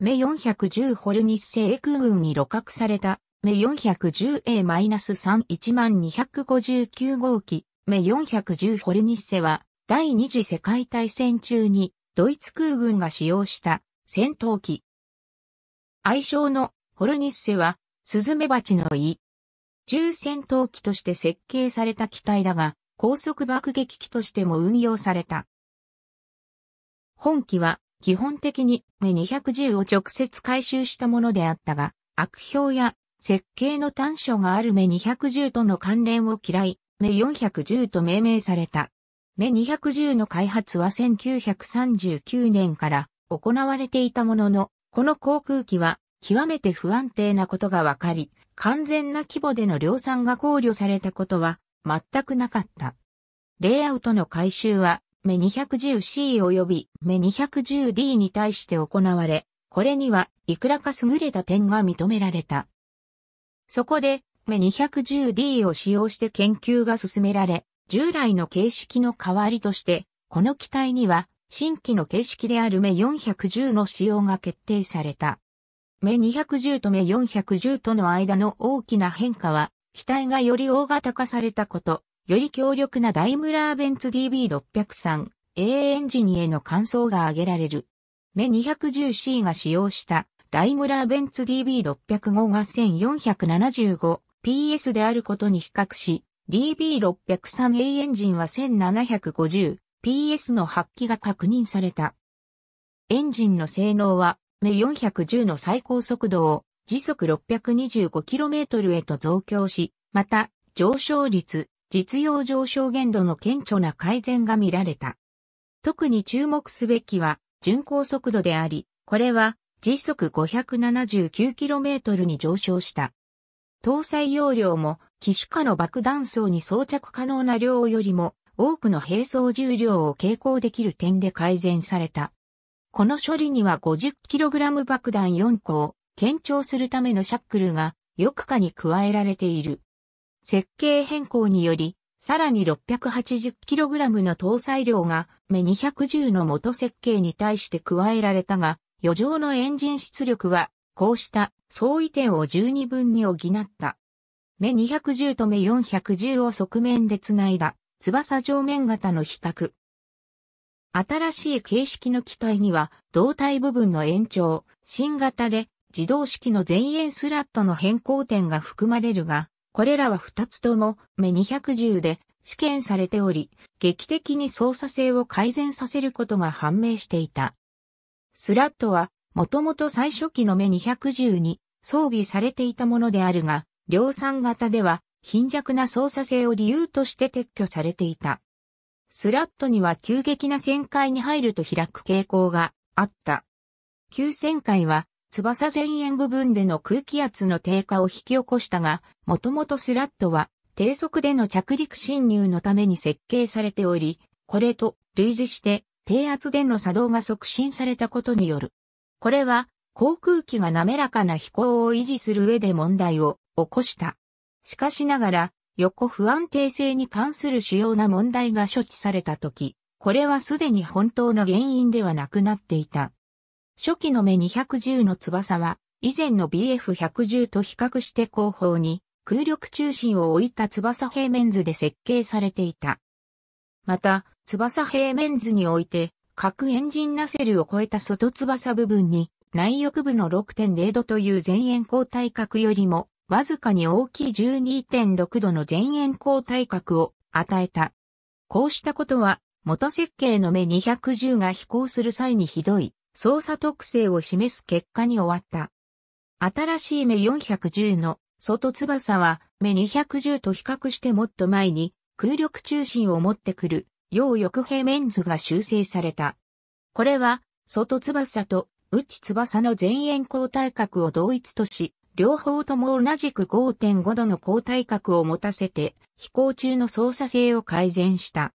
目4 1 0ホルニッセ英空軍に露獲された、目 410A-31259 号機、目410ホルニッセは、第二次世界大戦中に、ドイツ空軍が使用した戦闘機。愛称のホルニッセは、スズメバチの胃。重戦闘機として設計された機体だが、高速爆撃機としても運用された。本機は基本的に目210を直接回収したものであったが、悪評や設計の短所がある目210との関連を嫌い、目410と命名された。目210の開発は1939年から行われていたものの、この航空機は極めて不安定なことがわかり、完全な規模での量産が考慮されたことは全くなかった。レイアウトの回収はメ 210C 及びメ 210D に対して行われ、これにはいくらか優れた点が認められた。そこで、メ 210D を使用して研究が進められ、従来の形式の代わりとして、この機体には新規の形式であるメ410の使用が決定された。メ210とメ410との間の大きな変化は、機体がより大型化されたこと、より強力なダイムラーベンツ DB603A エンジンへの感想が挙げられる。目 210C が使用したダイムラーベンツ DB605 が 1475PS であることに比較し、DB603A エンジンは 1750PS の発揮が確認された。エンジンの性能は、目410の最高速度を時速 625km へと増強し、また、上昇率実用上昇限度の顕著な改善が見られた。特に注目すべきは、巡航速度であり、これは時速 579km に上昇した。搭載容量も機種下の爆弾層に装着可能な量よりも多くの並走重量を携行できる点で改善された。この処理には 50kg 爆弾4個を検証するためのシャックルがよくかに加えられている。設計変更により、さらに 680kg の搭載量が目210の元設計に対して加えられたが、余剰のエンジン出力は、こうした相違点を十二分に補った。目210と目410を側面でつないだ翼上面型の比較。新しい形式の機体には胴体部分の延長、新型で自動式の前縁スラットの変更点が含まれるが、これらは二つとも目210で試験されており、劇的に操作性を改善させることが判明していた。スラットは、もともと最初期の目210に装備されていたものであるが、量産型では貧弱な操作性を理由として撤去されていた。スラットには急激な旋回に入ると開く傾向があった。急旋回は翼前縁部分での空気圧の低下を引き起こしたが、もともとスラットは低速での着陸侵入のために設計されており、これと類似して低圧での作動が促進されたことによる。これは航空機が滑らかな飛行を維持する上で問題を起こした。しかしながら、横不安定性に関する主要な問題が処置されたとき、これはすでに本当の原因ではなくなっていた。初期の目210の翼は、以前の BF110 と比較して後方に空力中心を置いた翼平面図で設計されていた。また、翼平面図において、各エンジンナセルを超えた外翼部分に、内翼部の6.0度という前円交代角よりも、わずかに大きい12.6度の前円交代角を与えた。こうしたことは、元設計の目210が飛行する際にひどい操作特性を示す結果に終わった。新しい目410の外翼は目210と比較してもっと前に空力中心を持ってくる要翼平面図が修正された。これは外翼と内翼の前円交代角を同一とし、両方とも同じく5.5度の交代角を持たせて飛行中の操作性を改善した。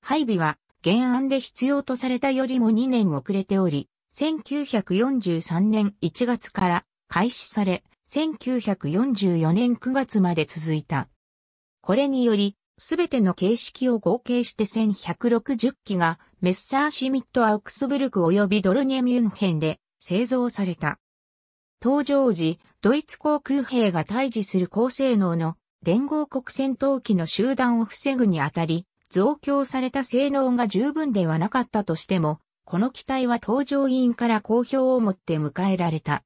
配備は原案で必要とされたよりも2年遅れており、1943年1月から開始され、1944年9月まで続いた。これにより、すべての形式を合計して1160機がメッサーシミット・アウクスブルク及びドルニェ・ミュンヘンで製造された。登場時、ドイツ航空兵が対峙する高性能の連合国戦闘機の集団を防ぐにあたり、増強された性能が十分ではなかったとしても、この機体は搭乗員から好評をもって迎えられた。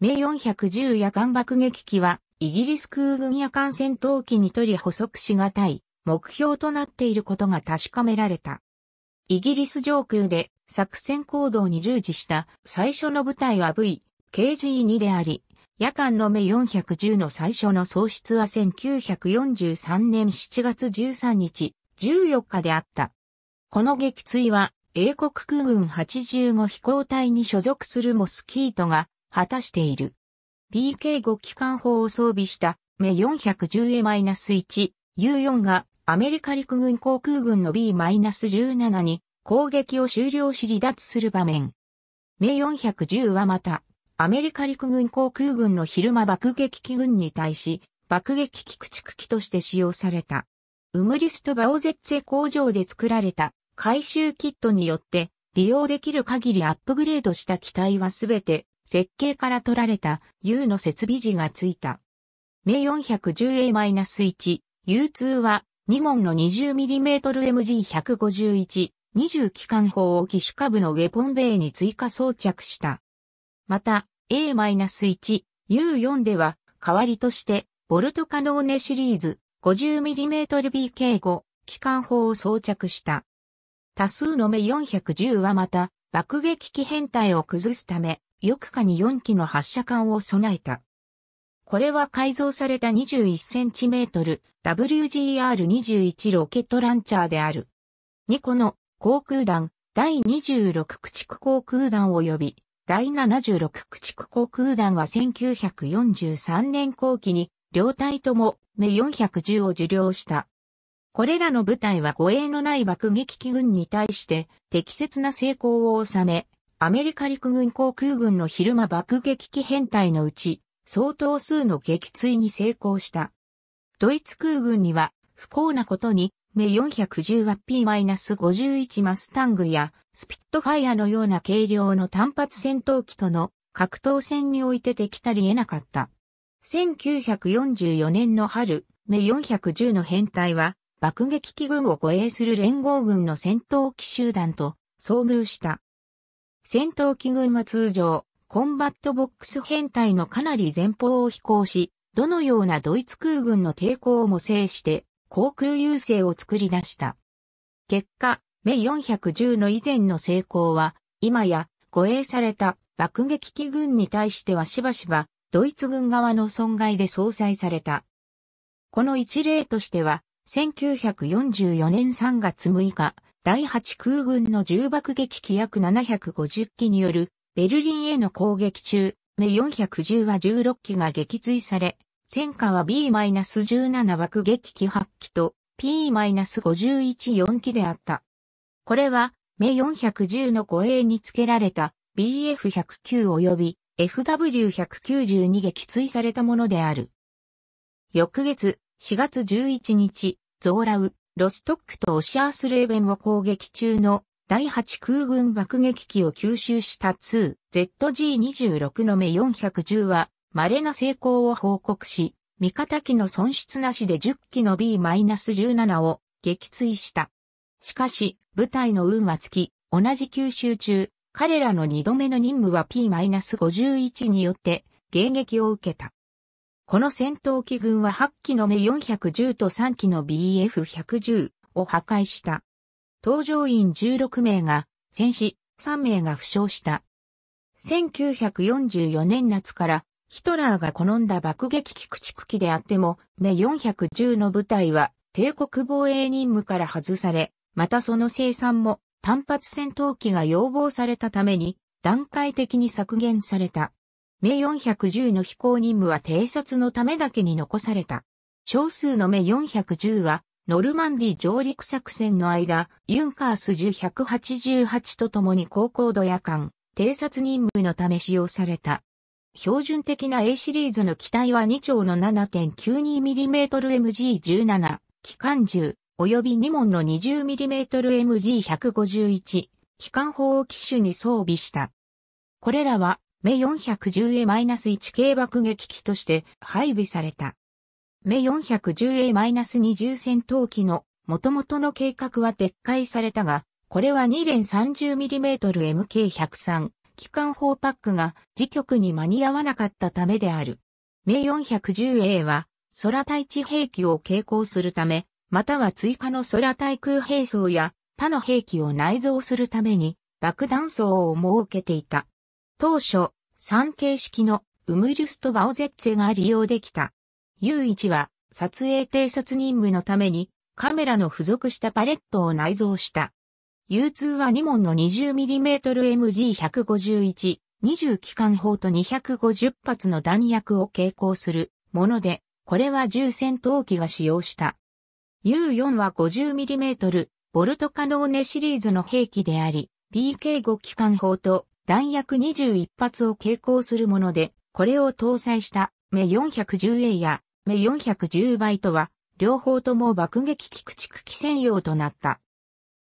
名410夜間爆撃機は、イギリス空軍夜間戦闘機にとり捕捉しがたい、目標となっていることが確かめられた。イギリス上空で作戦行動に従事した最初の部隊は V、KG2 であり、夜間の目410の最初の喪失は1943年7月13日、14日であった。この撃墜は、英国空軍85飛行隊に所属するモスキートが果たしている。p k 5機関砲を装備したメ 410A-1 U4 がアメリカ陸軍航空軍の B-17 に攻撃を終了し離脱する場面。メ410はまた、アメリカ陸軍航空軍の昼間爆撃機群に対し、爆撃機駆逐機として使用された。ウムリスト・バオゼッツェ工場で作られた回収キットによって利用できる限りアップグレードした機体はすべて設計から取られた U の設備時がついた。名 410A-1、U2 は2門の 20mm MG151、20機関砲を機種下部のウェポンベイに追加装着した。また、A-1、U4 では代わりとしてボルトカノーネシリーズ 50mmBK5 機関砲を装着した。多数の目410はまた、爆撃機編隊を崩すため、翼下に4機の発射管を備えた。これは改造された 21cm WGR21 ロケットランチャーである。2個の航空弾第26駆逐航空弾及び第76駆逐航空弾は1943年後期に両隊とも目410を受領した。これらの部隊は護衛のない爆撃機群に対して適切な成功を収め、アメリカ陸軍航空軍の昼間爆撃機編隊のうち、相当数の撃墜に成功した。ドイツ空軍には、不幸なことに、目410は P-51 マスタングや、スピットファイアのような軽量の単発戦闘機との格闘戦においてできたり得なかった。1944年の春、目410の編隊は、爆撃機群を護衛する連合軍の戦闘機集団と遭遇した。戦闘機群は通常、コンバットボックス編隊のかなり前方を飛行し、どのようなドイツ空軍の抵抗をも制して、航空優勢を作り出した。結果、目410の以前の成功は、今や護衛された爆撃機群に対してはしばしばドイツ軍側の損害で相殺された。この一例としては、1944年3月6日、第8空軍の重爆撃機約750機によるベルリンへの攻撃中、目410は16機が撃墜され、戦火は B-17 爆撃機8機と P-514 機であった。これは、目410の護衛につけられた BF109 及び FW192 撃墜されたものである。翌月、4月11日、ゾーラウ、ロストックとオシャースレーベンを攻撃中の第8空軍爆撃機を吸収した 2ZG26 の目410は稀な成功を報告し、味方機の損失なしで10機の B-17 を撃墜した。しかし、部隊の運はつき、同じ吸収中、彼らの二度目の任務は P-51 によって迎撃を受けた。この戦闘機群は8機の目410と3機の BF110 を破壊した。搭乗員16名が戦死、3名が負傷した。1944年夏からヒトラーが好んだ爆撃機駆逐機であっても、目410の部隊は帝国防衛任務から外され、またその生産も単発戦闘機が要望されたために段階的に削減された。目410の飛行任務は偵察のためだけに残された。少数の目410はノルマンディ上陸作戦の間、ユンカース188と共に高高度夜間、偵察任務のため使用された。標準的な A シリーズの機体は2丁の 7.92mmMG17、機関銃、及び2門の 20mmMG151 機関砲を機種に装備した。これらは、目 410A-1 系爆撃機として配備された。目 410A-20 戦闘機の元々の計画は撤回されたが、これは2連 30mmMK103 機関砲パックが時局に間に合わなかったためである。目 410A は空対地兵器を携行するため、または追加の空対空兵装や他の兵器を内蔵するために爆弾層を設けていた。当初、三形式のウムルストバオゼッツェが利用できた。U1 は撮影偵察任務のためにカメラの付属したパレットを内蔵した。U2 は2門の 20mmMG151、20機関砲と250発の弾薬を携行するもので、これは重戦闘機が使用した。U4 は 50mm ボルトカノーネシリーズの兵器であり、BK5 機関砲と弾薬21発を携行するもので、これを搭載した目 410A や目410バイトは、両方とも爆撃機駆逐機専用となった。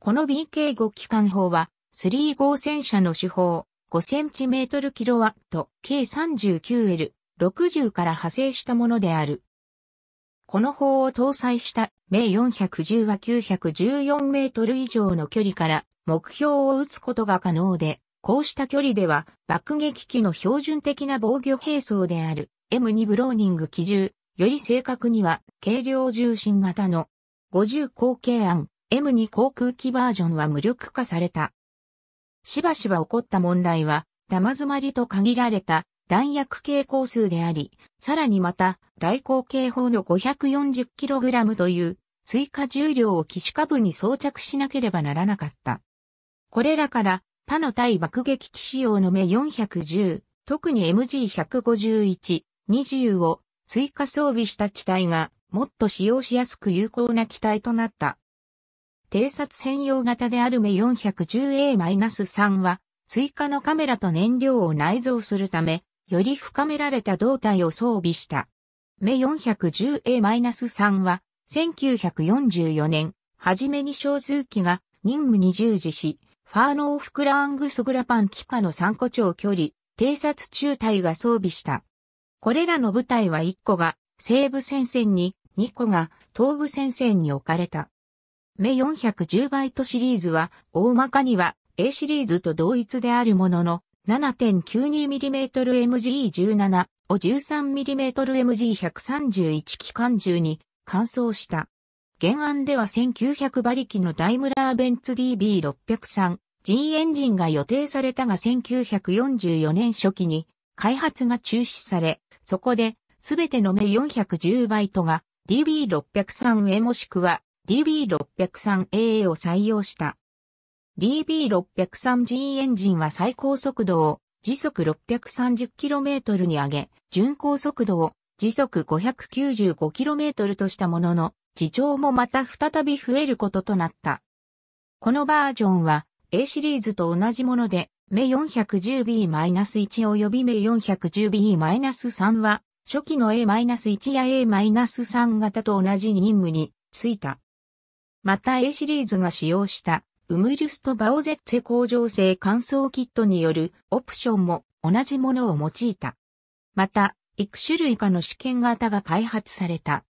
この BK5 機関砲は、3号戦車の手法、5cm キロワット、計 39L、60から派生したものである。この砲を搭載した名410は914メートル以上の距離から目標を撃つことが可能で、こうした距離では爆撃機の標準的な防御兵装である M2 ブローニング機銃、より正確には軽量重心型の50口径案 M2 航空機バージョンは無力化された。しばしば起こった問題は、玉詰まりと限られた弾薬系工数であり、さらにまた、大口径砲の 540kg という追加重量を機種下部に装着しなければならなかった。これらから、他の対爆撃機仕様の目410、特に MG151、20を追加装備した機体が、もっと使用しやすく有効な機体となった。偵察専用型である目 410A-3 は、追加のカメラと燃料を内蔵するため、より深められた胴体を装備した。目 410A-3 は、1944年、初めに小数機が任務に従事し、ファーノーフクラーングスグラパン機下の3個長距離、偵察中隊が装備した。これらの部隊は1個が西部戦線に、2個が東部戦線に置かれた。目410バイトシリーズは、大まかには A シリーズと同一であるものの、7.92mmMG17 を 13mmMG131 機関銃に換装した。原案では1900馬力のダイムラーベンツ DB603G エンジンが予定されたが1944年初期に開発が中止され、そこで全ての目410バイトが DB603A もしくは DB603A を採用した。DB603G エンジンは最高速度を時速 630km に上げ、巡航速度を時速 595km としたものの、自重もまた再び増えることとなった。このバージョンは A シリーズと同じもので、目 410B-1 及び目 410B-3 は、初期の A-1 や A-3 型と同じ任務に就いた。また A シリーズが使用したウムリュスト・バオゼッツェ工場製乾燥キットによるオプションも同じものを用いた。また、幾種類かの試験型が開発された。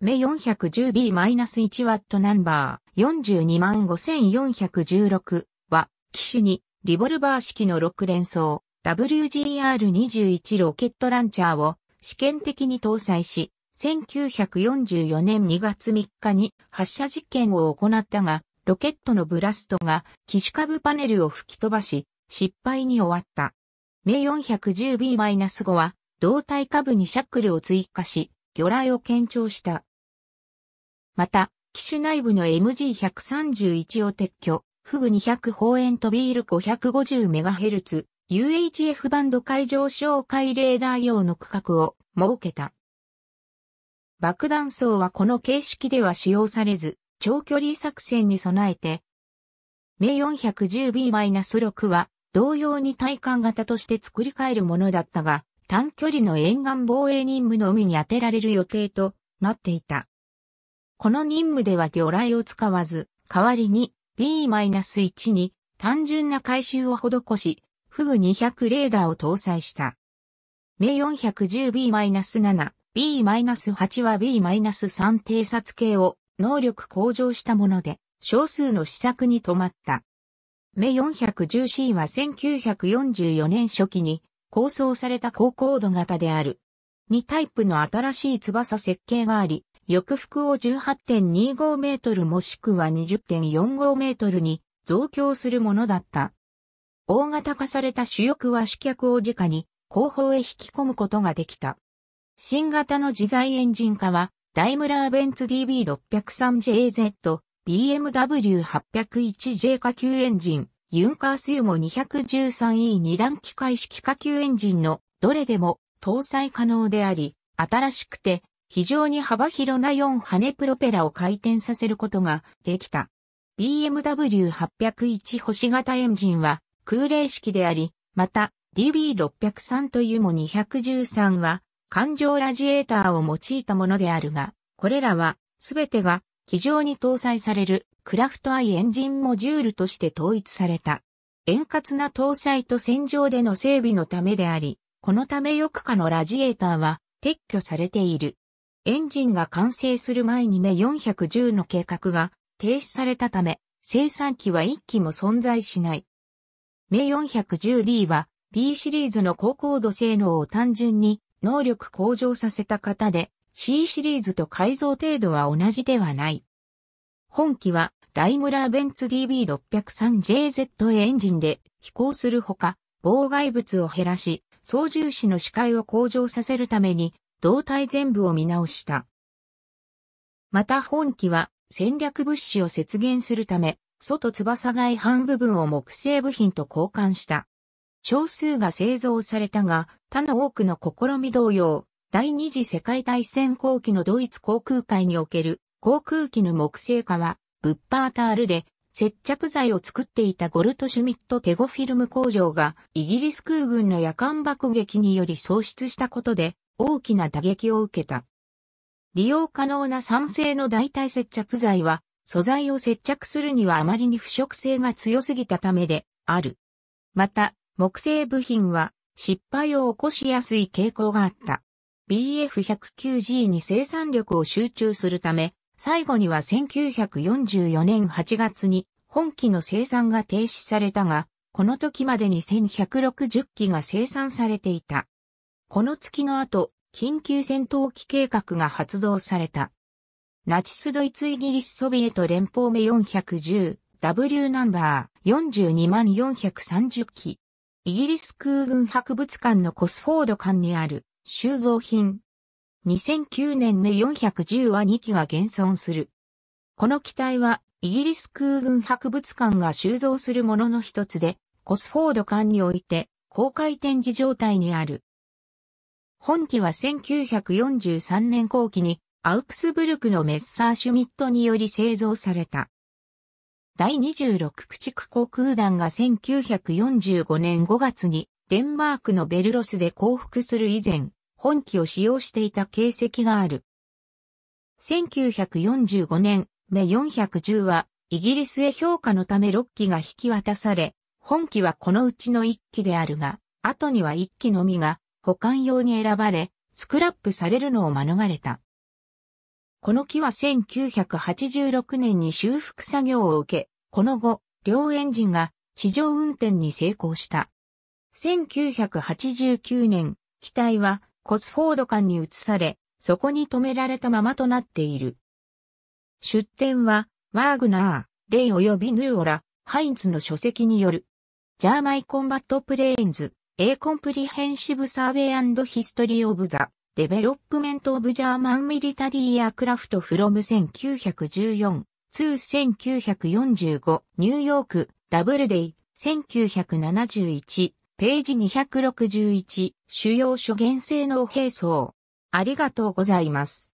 メ 410B-1W ナンバー425,416は、機種にリボルバー式の6連装 WGR21 ロケットランチャーを試験的に搭載し、1944年2月3日に発射実験を行ったが、ロケットのブラストが機種下部パネルを吹き飛ばし、失敗に終わった。名 410B-5 は、胴体下部にシャックルを追加し、魚雷を検証した。また、機種内部の MG131 を撤去、フグ200砲円とビール 550MHz、UHF バンド海上哨戒レーダー用の区画を設けた。爆弾層はこの形式では使用されず、長距離作戦に備えて、名 410B-6 は同様に対艦型として作り変えるものだったが、短距離の沿岸防衛任務のみに当てられる予定となっていた。この任務では魚雷を使わず、代わりに B-1 に単純な回収を施し、フグ200レーダーを搭載した。名 410B-7、B-8 は B-3 偵察系を能力向上したもので、少数の施策に止まった。目 410C は1944年初期に構想された高高度型である。2タイプの新しい翼設計があり、翼幅を18.25メートルもしくは20.45メートルに増強するものだった。大型化された主翼は主脚を直に後方へ引き込むことができた。新型の自在エンジン化はダイムラーベンツ DB603JZ、BMW801J 火球エンジン、ユンカースユモ 213E 二段機械式火球エンジンのどれでも搭載可能であり、新しくて非常に幅広な4羽プロペラを回転させることができた。BMW801 星型エンジンは空冷式であり、また DB603 というも213は環状ラジエーターを用いたものであるが、これらは、すべてが、機上に搭載されるクラフトアイエンジンモジュールとして統一された。円滑な搭載と戦場での整備のためであり、このため翼下のラジエーターは撤去されている。エンジンが完成する前に目410の計画が停止されたため、生産機は1機も存在しない。目 410D は B シリーズの高高度性能を単純に能力向上させた方で、C シリーズと改造程度は同じではない。本機は、ダイムラーベンツ DB603JZ エンジンで飛行するほか、妨害物を減らし、操縦士の視界を向上させるために、胴体全部を見直した。また本機は、戦略物資を節減するため、外翼外半部分を木製部品と交換した。少数が製造されたが、他の多くの試み同様、第二次世界大戦後期のドイツ航空界における航空機の木製化は、ブッパータールで接着剤を作っていたゴルトシュミットテゴフィルム工場がイギリス空軍の夜間爆撃により喪失したことで大きな打撃を受けた。利用可能な酸性の代替接着剤は素材を接着するにはあまりに腐食性が強すぎたためである。また、木製部品は失敗を起こしやすい傾向があった。BF109G に生産力を集中するため、最後には1944年8月に本機の生産が停止されたが、この時までに1160機が生産されていた。この月の後、緊急戦闘機計画が発動された。ナチスドイツイギリスソビエト連邦目 410W ナンバー42430機。イギリス空軍博物館のコスフォード館にある収蔵品。2009年目410は2機が現存する。この機体はイギリス空軍博物館が収蔵するものの一つで、コスフォード館において公開展示状態にある。本機は1943年後期にアウクスブルクのメッサーシュミットにより製造された。第26駆逐航空団が1945年5月にデンマークのベルロスで降伏する以前、本機を使用していた形跡がある。1945年、目410はイギリスへ評価のため6機が引き渡され、本機はこのうちの1機であるが、後には1機のみが保管用に選ばれ、スクラップされるのを免れた。この機は1986年に修復作業を受け、この後、両エンジンが地上運転に成功した。1989年、機体はコスフォード間に移され、そこに止められたままとなっている。出典は、ワーグナー、レイ及びヌーオラ、ハインツの書籍による、ジャーマイコンバットプレーンズ、A コンプリヘンシブサーベイヒストリーオブザ。デベロップメント・オブ・ジャーマン・ミリタリー・アアクラフト・フロム1914、2-1945、ニューヨーク、ダブルデイ、1971、ページ261、主要諸原性能並走。ありがとうございます。